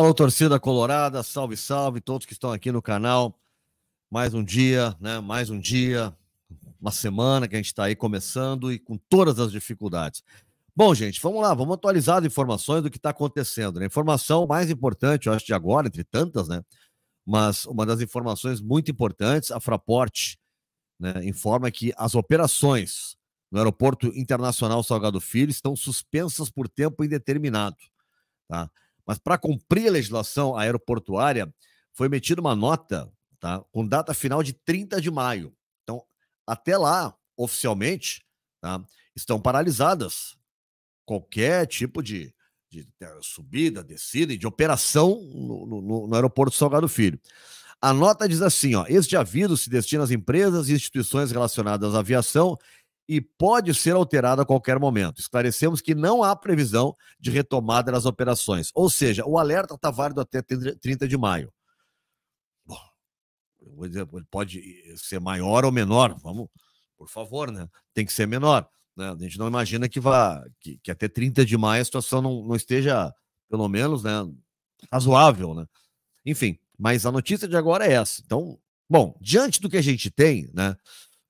Alô, torcida colorada, salve, salve todos que estão aqui no canal. Mais um dia, né? Mais um dia, uma semana que a gente está aí começando e com todas as dificuldades. Bom, gente, vamos lá, vamos atualizar as informações do que está acontecendo. Né? Informação mais importante, eu acho, de agora, entre tantas, né? Mas uma das informações muito importantes, a Fraport né, informa que as operações no Aeroporto Internacional Salgado Filho estão suspensas por tempo indeterminado. Tá? Mas para cumprir a legislação aeroportuária, foi emitida uma nota tá, com data final de 30 de maio. Então, até lá, oficialmente, tá, estão paralisadas qualquer tipo de, de, de subida, descida e de operação no, no, no aeroporto Salgado Filho. A nota diz assim: ó, este aviso se destina às empresas e instituições relacionadas à aviação e pode ser alterado a qualquer momento. Esclarecemos que não há previsão de retomada das operações. Ou seja, o alerta está válido até 30 de maio. Bom, pode ser maior ou menor, vamos, por favor, né? Tem que ser menor. Né? A gente não imagina que vá que, que até 30 de maio a situação não, não esteja, pelo menos, né, razoável. Né? Enfim, mas a notícia de agora é essa. Então, bom, diante do que a gente tem, né?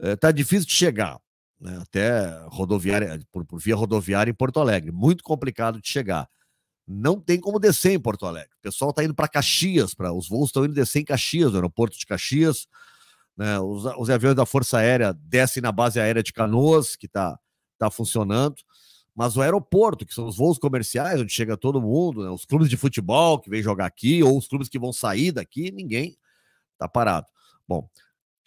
Eh, tá difícil de chegar né, até rodoviária, por, por, via rodoviária em Porto Alegre. Muito complicado de chegar. Não tem como descer em Porto Alegre. O pessoal está indo para Caxias, pra, os voos estão indo descer em Caxias, no aeroporto de Caxias. Né, os, os, aviões da Força Aérea descem na base aérea de Canoas, que está tá funcionando. Mas o aeroporto, que são os voos comerciais, onde chega todo mundo, né, os clubes de futebol que vem jogar aqui, ou os clubes que vão sair daqui, ninguém está parado. Bom,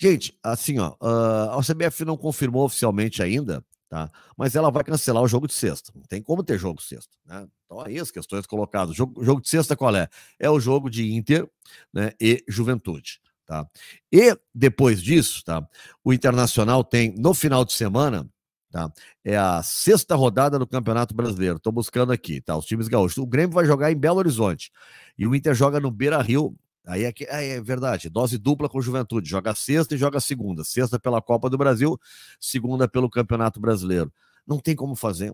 Gente, assim, ó, a CBF não confirmou oficialmente ainda, tá? Mas ela vai cancelar o jogo de sexta. Não tem como ter jogo de sexta, né? Então aí é as questões colocadas. jogo, jogo de sexta qual é? É o jogo de Inter, né, e Juventude, tá? E depois disso, tá? O Internacional tem no final de semana Tá? É a sexta rodada do Campeonato Brasileiro. Estou buscando aqui, tá? Os times gaúchos. O Grêmio vai jogar em Belo Horizonte e o Inter joga no Beira Rio Aí é, aí é verdade, dose dupla com juventude. Joga sexta e joga segunda. Sexta pela Copa do Brasil, segunda pelo Campeonato Brasileiro. Não tem como fazer.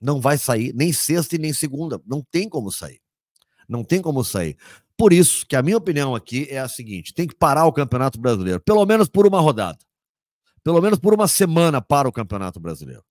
Não vai sair, nem sexta e nem segunda. Não tem como sair. Não tem como sair. Por isso que a minha opinião aqui é a seguinte: tem que parar o Campeonato Brasileiro, pelo menos por uma rodada. Pelo menos por uma semana para o Campeonato Brasileiro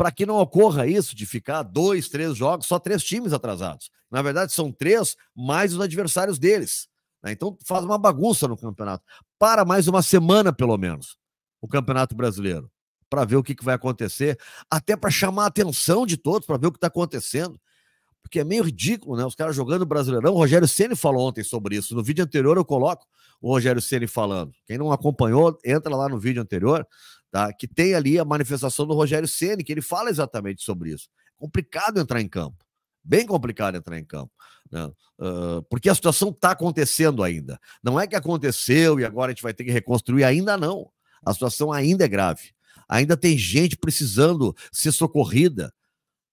para que não ocorra isso de ficar dois, três jogos, só três times atrasados. Na verdade, são três mais os adversários deles. Né? Então faz uma bagunça no campeonato. Para mais uma semana, pelo menos, o Campeonato Brasileiro, para ver o que, que vai acontecer, até para chamar a atenção de todos, para ver o que está acontecendo. Porque é meio ridículo, né? Os caras jogando Brasileirão. O Rogério Ceni falou ontem sobre isso. No vídeo anterior eu coloco o Rogério Ceni falando. Quem não acompanhou, entra lá no vídeo anterior tá? que tem ali a manifestação do Rogério Ceni, que ele fala exatamente sobre isso. É complicado entrar em campo, bem complicado entrar em campo, né? uh, porque a situação está acontecendo ainda. Não é que aconteceu e agora a gente vai ter que reconstruir, ainda não. A situação ainda é grave. Ainda tem gente precisando ser socorrida.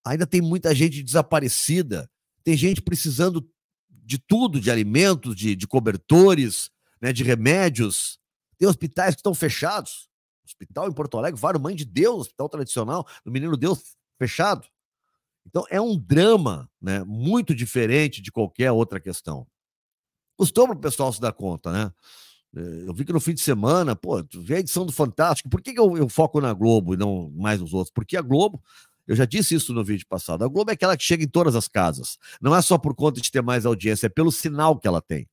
Ainda tem muita gente desaparecida. Tem gente precisando de tudo, de alimentos, de, de cobertores, né, de remédios. Tem hospitais que estão fechados hospital em Porto Alegre, vários mães de Deus, hospital tradicional, do Menino Deus fechado. Então é um drama, né, muito diferente de qualquer outra questão. Custou para o pessoal se dar conta, né? Eh, eu vi que no fim de semana, pô, tu vê a edição do Fantástico, por que, que eu, eu foco na Globo e não mais nos outros? Porque a Globo eu já disse isso no vídeo passado. A Globo é aquela que chega em todas as casas. Não é só por conta de ter mais audiência, é pelo sinal que ela tem.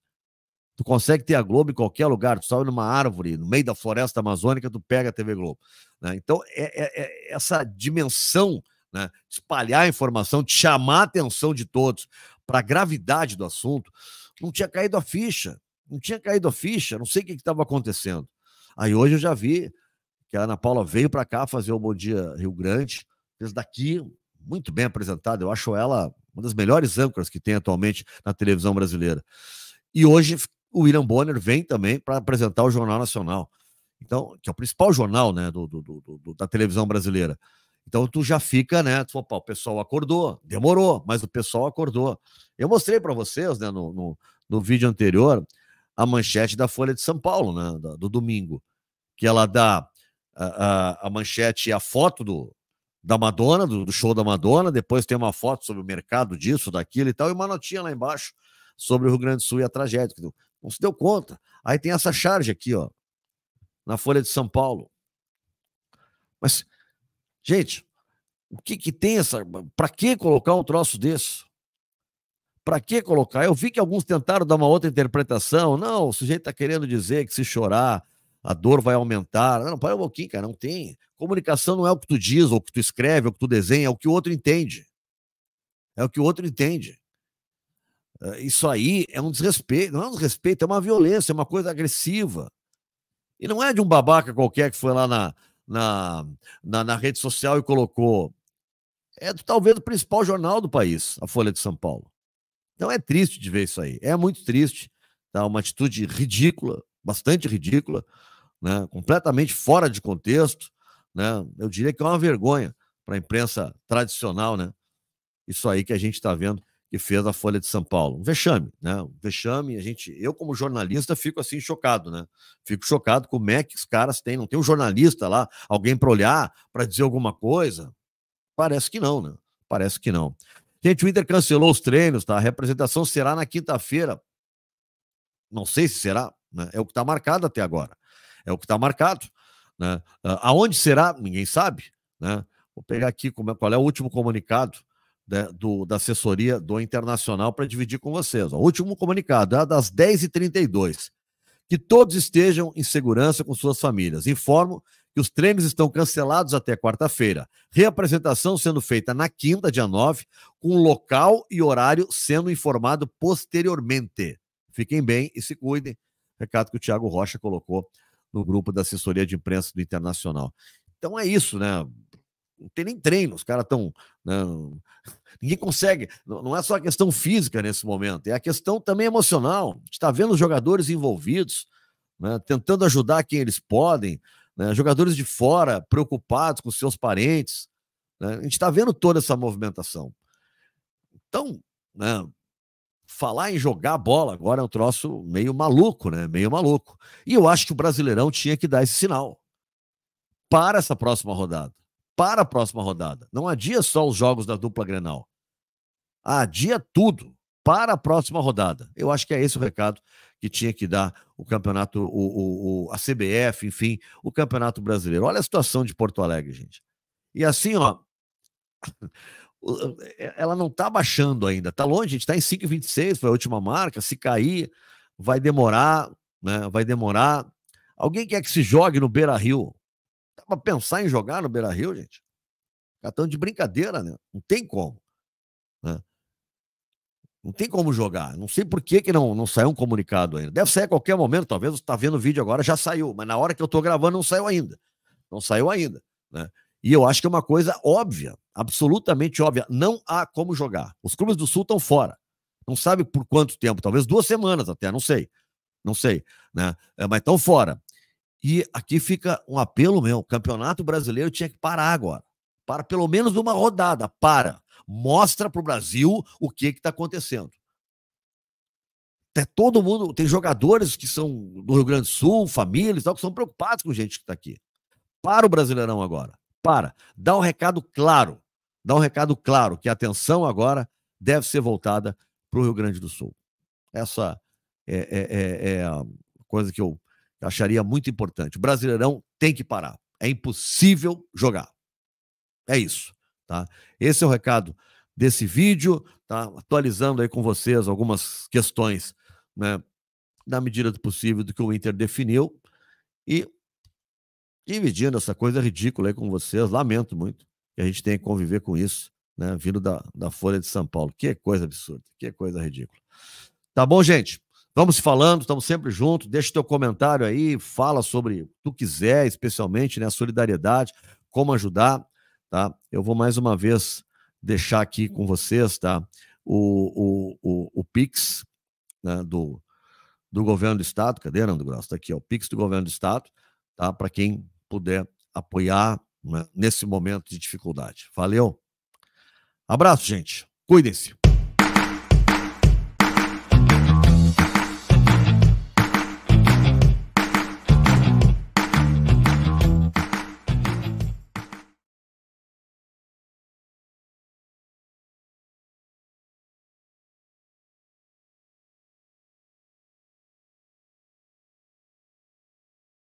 Tu consegue ter a Globo em qualquer lugar, tu sobe numa árvore, no meio da floresta amazônica, tu pega a TV Globo. Né? Então, é, é, é essa dimensão né, espalhar a informação, chamar a atenção de todos para a gravidade do assunto, não tinha caído a ficha. Não tinha caído a ficha, não sei o que estava acontecendo. Aí hoje eu já vi que a Ana Paula veio para cá fazer o Bom Dia Rio Grande, fez daqui, muito bem apresentada. Eu acho ela uma das melhores âncoras que tem atualmente na televisão brasileira. E hoje o William Bonner vem também para apresentar o Jornal Nacional. Então, que é o principal jornal né, do, do, do, da televisão brasileira. Então tu já fica, né? Tu fala, o pessoal acordou, demorou, mas o pessoal acordou. Eu mostrei para vocês, né, no, no, no, vídeo anterior, a manchete da Folha de São Paulo, né, do, do domingo, que ela dá a, a, a manchete e a foto do, da Madonna, do, do, show da Madonna, depois tem uma foto sobre o mercado disso, daquilo e tal, e uma notinha lá embaixo sobre o Rio Grande do Sul e a tragédia. Não se deu conta. Aí tem essa charge aqui, ó, na Folha de São Paulo. Mas, gente, o que, que tem essa. Para que colocar um troço desse? Para que colocar? Eu vi que alguns tentaram dar uma outra interpretação. Não, o sujeito está querendo dizer que se chorar, a dor vai aumentar. Não, para um pouquinho, cara, não tem. Comunicação não é o que tu diz, ou o que tu escreve, ou o que tu desenha, é o que o outro entende. É o que o outro entende. Ah, isso aí é um desrespeito, não é um desrespeito, é uma violência, é uma coisa agressiva. E não é de um babaca qualquer que foi lá na, na, na, na rede social e colocou. É talvez o principal jornal do país, a Folha de São Paulo. Então é triste de ver isso aí. É muito triste. Tá? Uma atitude ridícula, bastante ridícula, né? completamente fora de contexto. Né? Eu diria que é uma vergonha para a imprensa tradicional, né? Isso aí que a gente está vendo que fez a Folha de São Paulo. Um vexame, né? Um vexame. A gente, eu, como jornalista, fico assim chocado, né? Fico chocado como é que os caras têm. Não tem um jornalista lá, alguém para olhar, para dizer alguma coisa? Parece que não, né? Parece que não. Gente, o Inter cancelou os treinos, tá? A representação será na quinta-feira. Não sei se será, né? É o que está marcado até agora. É o que está marcado. Né? Ah, aonde será? Ninguém sabe, né? Vou pegar aqui é, qual é o último comunicado da, né, do, da assessoria do Internacional para dividir com vocês. O último comunicado, é das 10h32. Que todos estejam em segurança com suas famílias. Informo que os treinos estão cancelados até quarta-feira. Reapresentação sendo feita na quinta, dia 9, com local e horário sendo informado posteriormente. Fiquem bem e se cuidem. Recado que o Tiago Rocha colocou no grupo da assessoria de imprensa do Internacional. Então é isso, né? Não tem nem treino, os caras estão não, ninguém consegue. Não é só a questão física nesse momento, é a questão também emocional. está vendo os jogadores envolvidos, né, tentando ajudar quem eles podem, né, jogadores de fora preocupados com seus parentes. Né, a gente está vendo toda essa movimentação. Então, né, falar em jogar bola agora é um troço meio maluco, né? Meio maluco. E eu acho que o Brasileirão tinha que dar esse sinal para essa próxima rodada para a próxima rodada. Não adia só os jogos da dupla Grenal. Adia tudo para a próxima rodada. Eu acho que é esse o recado que tinha que dar o campeonato, o, o, o, a CBF, enfim, o campeonato brasileiro. Olha a situação de Porto Alegre, gente. E assim, ó, é, ela não tá baixando ainda. Tá longe, a gente tá em 5,26, foi a última marca. Se cair, vai demorar, né? Vai demorar. Alguém quer que se jogue no Beira Rio? para pensar em jogar no Beira Rio, gente. tão de brincadeira, né? Não tem como. Né? Não tem como jogar. Não sei por que, que não, não saiu um comunicado ainda. Deve sair a qualquer momento, talvez você está vendo o vídeo agora, já saiu, mas na hora que eu estou gravando não saiu ainda. Não saiu ainda. Né? E eu acho que é uma coisa óbvia, absolutamente óbvia. Não há como jogar. Os clubes do Sul estão fora. Não sabe por quanto tempo, talvez duas semanas até, não sei. Não sei. Né? É, mas estão fora. E aqui fica um apelo meu: o Campeonato Brasileiro tinha que parar agora. Para pelo menos uma rodada. Para. Mostra para o Brasil o que está acontecendo. Até todo mundo. Tem jogadores que são do Rio Grande do Sul, famílias e tal, que são preocupados com gente que está aqui. Para o Brasileirão agora. Para. Dá um recado claro. Dá um recado claro que a atenção agora deve ser voltada para o Rio Grande do Sul. Essa é, é, é, é a coisa que eu acharia muito importante. O Brasileirão tem que parar. É impossível jogar. É isso, tá? Esse é o recado desse vídeo, tá? Atualizando aí com vocês algumas questões, né? Na medida do possível do que o Inter definiu e dividindo essa coisa ridícula aí com vocês. Lamento muito que a gente tenha que conviver com isso, né? Vindo da, da Folha de São Paulo. Que coisa absurda, que coisa ridícula. Tá bom, gente? Vamos falando, estamos sempre juntos. Deixa teu comentário aí, fala sobre o que tu quiser, especialmente né, a solidariedade, como ajudar, tá? Eu vou mais uma vez deixar aqui com vocês, tá? O, o, o, o Pix né, do, do governo do estado. Cadê, Nando Grosso? Tá aqui, ó, o Pix do governo do estado, tá? Para quem puder apoiar né, nesse momento de dificuldade. Valeu. Abraço, gente. Cuidem-se.